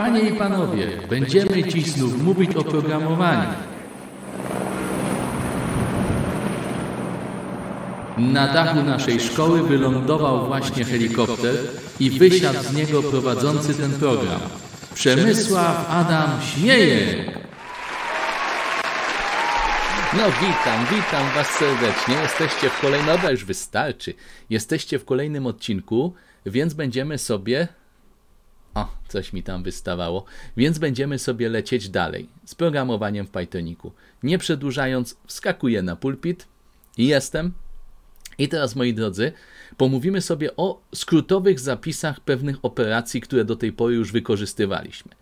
Panie i Panowie, będziemy ci znów mówić o programowaniu. Na dachu naszej szkoły wylądował właśnie helikopter i wysiadł z niego prowadzący ten program. Przemysław Adam śmieje. No witam, witam Was serdecznie. Jesteście w kolejnym, no już wystarczy. Jesteście w kolejnym odcinku, więc będziemy sobie o, coś mi tam wystawało. Więc będziemy sobie lecieć dalej z programowaniem w Pythoniku. Nie przedłużając, wskakuję na pulpit i jestem. I teraz, moi drodzy, pomówimy sobie o skrótowych zapisach pewnych operacji, które do tej pory już wykorzystywaliśmy.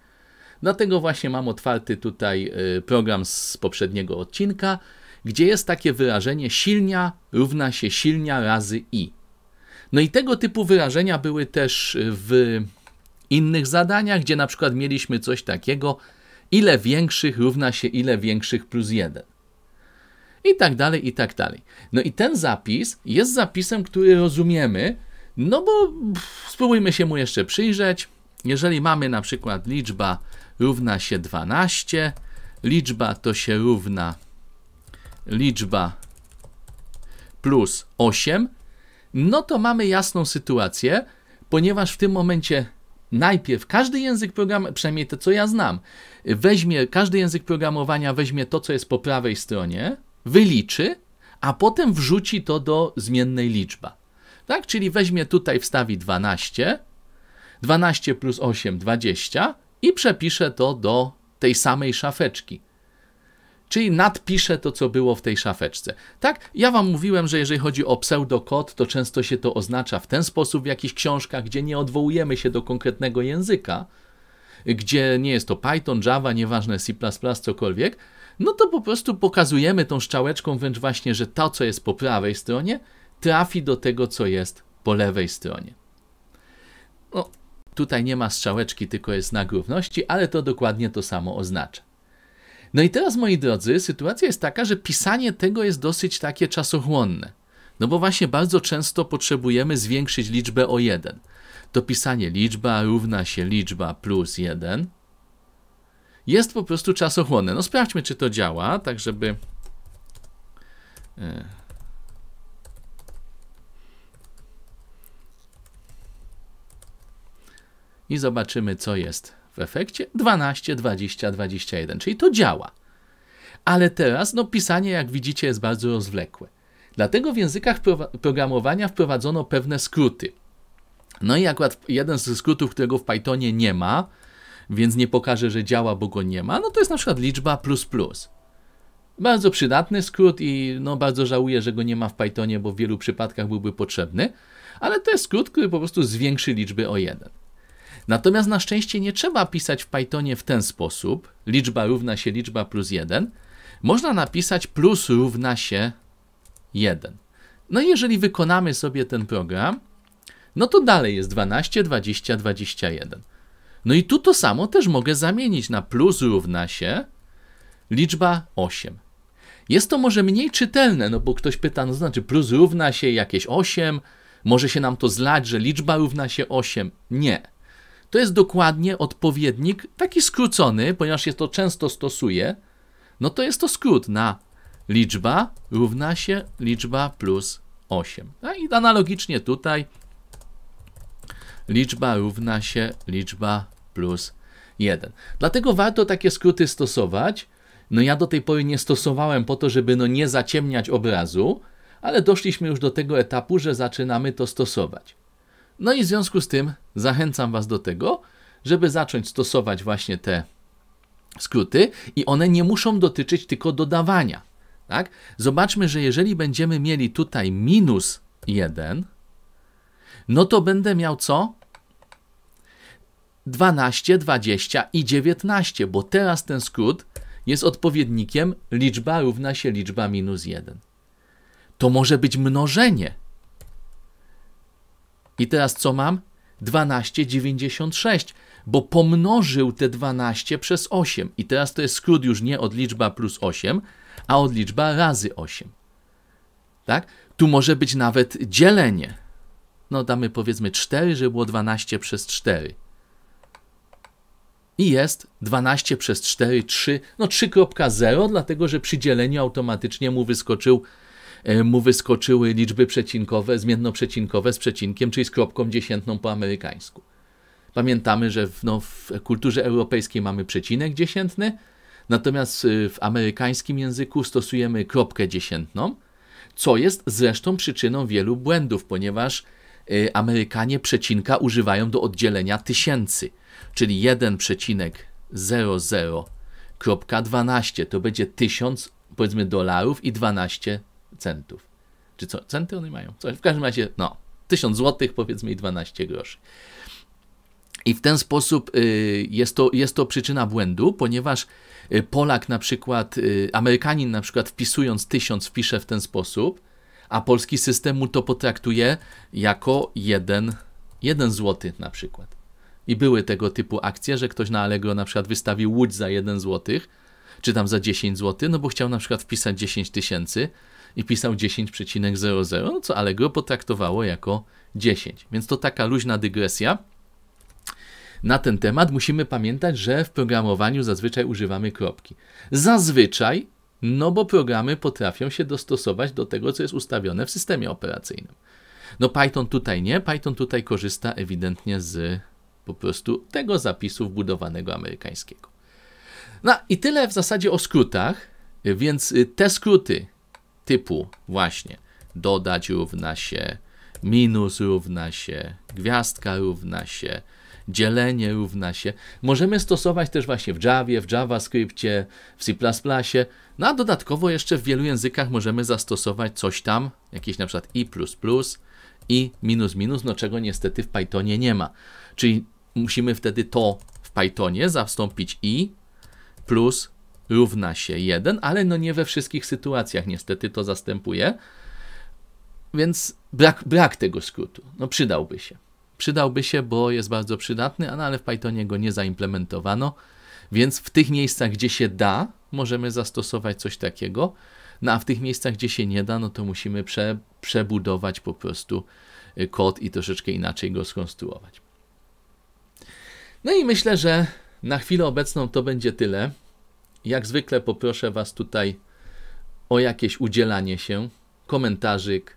Dlatego właśnie mam otwarty tutaj y, program z poprzedniego odcinka, gdzie jest takie wyrażenie silnia równa się silnia razy i. No i tego typu wyrażenia były też y, w innych zadaniach, gdzie na przykład mieliśmy coś takiego, ile większych równa się ile większych plus jeden i tak dalej, i tak dalej. No i ten zapis jest zapisem, który rozumiemy, no bo pff, spróbujmy się mu jeszcze przyjrzeć. Jeżeli mamy na przykład liczba równa się 12, liczba to się równa liczba plus 8, no to mamy jasną sytuację, ponieważ w tym momencie najpierw każdy język programowania, przynajmniej to co ja znam, weźmie, każdy język programowania weźmie to, co jest po prawej stronie, wyliczy, a potem wrzuci to do zmiennej liczba. Tak? Czyli weźmie tutaj, wstawi 12, 12 plus 8, 20 i przepisze to do tej samej szafeczki czyli nadpiszę to, co było w tej szafeczce. Tak? Ja wam mówiłem, że jeżeli chodzi o pseudokod, to często się to oznacza w ten sposób w jakichś książkach, gdzie nie odwołujemy się do konkretnego języka, gdzie nie jest to Python, Java, nieważne C++, cokolwiek, no to po prostu pokazujemy tą szczałeczką wręcz właśnie, że to, co jest po prawej stronie, trafi do tego, co jest po lewej stronie. No, tutaj nie ma strzałeczki, tylko jest znak równości, ale to dokładnie to samo oznacza. No i teraz, moi drodzy, sytuacja jest taka, że pisanie tego jest dosyć takie czasochłonne. No bo właśnie bardzo często potrzebujemy zwiększyć liczbę o 1. To pisanie liczba równa się liczba plus 1 jest po prostu czasochłonne. No sprawdźmy, czy to działa, tak żeby... E, I zobaczymy, co jest w efekcie 12, 20, 21, czyli to działa. Ale teraz no, pisanie, jak widzicie, jest bardzo rozwlekłe. Dlatego w językach programowania wprowadzono pewne skróty. No i akurat jeden z skrótów, którego w Pythonie nie ma, więc nie pokażę, że działa, bo go nie ma, no to jest na przykład liczba plus plus. Bardzo przydatny skrót i no bardzo żałuję, że go nie ma w Pythonie, bo w wielu przypadkach byłby potrzebny, ale to jest skrót, który po prostu zwiększy liczby o jeden. Natomiast na szczęście nie trzeba pisać w Pythonie w ten sposób, liczba równa się liczba plus 1. Można napisać plus równa się 1. No i jeżeli wykonamy sobie ten program, no to dalej jest 12, 20, 21. No i tu to samo też mogę zamienić na plus równa się liczba 8. Jest to może mniej czytelne, no bo ktoś pyta, no znaczy plus równa się jakieś 8, może się nam to zlać, że liczba równa się 8. Nie to jest dokładnie odpowiednik, taki skrócony, ponieważ się to często stosuje, no to jest to skrót na liczba równa się liczba plus 8. A I analogicznie tutaj liczba równa się liczba plus 1. Dlatego warto takie skróty stosować. No ja do tej pory nie stosowałem po to, żeby no nie zaciemniać obrazu, ale doszliśmy już do tego etapu, że zaczynamy to stosować. No i w związku z tym zachęcam Was do tego, żeby zacząć stosować właśnie te skróty i one nie muszą dotyczyć tylko dodawania. Tak? Zobaczmy, że jeżeli będziemy mieli tutaj minus 1, no to będę miał co? 12, 20 i 19, bo teraz ten skrót jest odpowiednikiem liczba równa się liczba minus 1. To może być mnożenie. I teraz co mam? 12,96, bo pomnożył te 12 przez 8. I teraz to jest skrót już nie od liczba plus 8, a od liczba razy 8. Tak? Tu może być nawet dzielenie. No damy powiedzmy 4, żeby było 12 przez 4. I jest 12 przez 4, 3, no 3.0, dlatego że przy dzieleniu automatycznie mu wyskoczył E, mu wyskoczyły liczby przecinkowe, zmiennoprzecinkowe z przecinkiem, czyli z kropką dziesiętną po amerykańsku. Pamiętamy, że w, no, w kulturze europejskiej mamy przecinek dziesiętny, natomiast y, w amerykańskim języku stosujemy kropkę dziesiętną, co jest zresztą przyczyną wielu błędów, ponieważ y, Amerykanie przecinka używają do oddzielenia tysięcy, czyli 1,00.12 to będzie 1000 powiedzmy dolarów i 12 centów. Czy co? Centy one mają? Coś. W każdym razie, no, 1000 zł, powiedzmy, i 12 groszy. I w ten sposób y, jest to, jest to przyczyna błędu, ponieważ y, Polak na przykład, y, Amerykanin na przykład wpisując 1000 wpisze w ten sposób, a polski system mu to potraktuje jako jeden, jeden zł na przykład. I były tego typu akcje, że ktoś na Allegro na przykład wystawił łódź za 1 zł, czy tam za 10 zł, no bo chciał na przykład wpisać 10 tysięcy, i pisał 10,00, co Allegro potraktowało jako 10. Więc to taka luźna dygresja na ten temat. Musimy pamiętać, że w programowaniu zazwyczaj używamy kropki. Zazwyczaj, no bo programy potrafią się dostosować do tego, co jest ustawione w systemie operacyjnym. No Python tutaj nie, Python tutaj korzysta ewidentnie z po prostu tego zapisu wbudowanego amerykańskiego. No i tyle w zasadzie o skrótach, więc te skróty typu właśnie dodać równa się, minus równa się, gwiazdka równa się, dzielenie równa się. Możemy stosować też właśnie w Javie, w JavaScriptie, w C++, no a dodatkowo jeszcze w wielu językach możemy zastosować coś tam, jakieś na przykład i++, i minus minus, no czego niestety w Pythonie nie ma. Czyli musimy wtedy to w Pythonie zastąpić i plus równa się 1, ale no nie we wszystkich sytuacjach niestety to zastępuje. Więc brak, brak tego skrótu. No przydałby się. Przydałby się, bo jest bardzo przydatny, no ale w Pythonie go nie zaimplementowano. Więc w tych miejscach, gdzie się da, możemy zastosować coś takiego. No a w tych miejscach, gdzie się nie da, no to musimy prze, przebudować po prostu y, kod i troszeczkę inaczej go skonstruować. No i myślę, że na chwilę obecną to będzie tyle. Jak zwykle poproszę Was tutaj o jakieś udzielanie się, komentarzyk,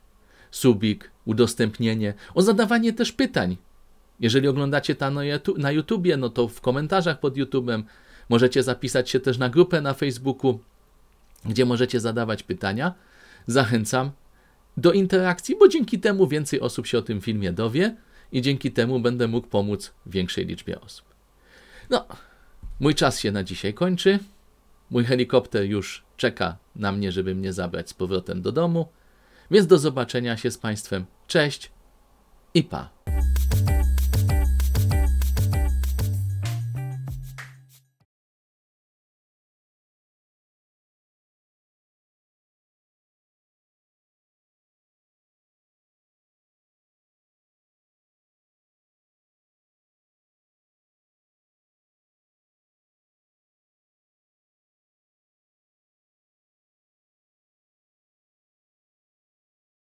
subik, udostępnienie, o zadawanie też pytań. Jeżeli oglądacie to na YouTubie, no to w komentarzach pod YouTubem możecie zapisać się też na grupę na Facebooku, gdzie możecie zadawać pytania. Zachęcam do interakcji, bo dzięki temu więcej osób się o tym filmie dowie i dzięki temu będę mógł pomóc większej liczbie osób. No, mój czas się na dzisiaj kończy. Mój helikopter już czeka na mnie, żeby mnie zabrać z powrotem do domu. Więc do zobaczenia się z Państwem. Cześć i pa!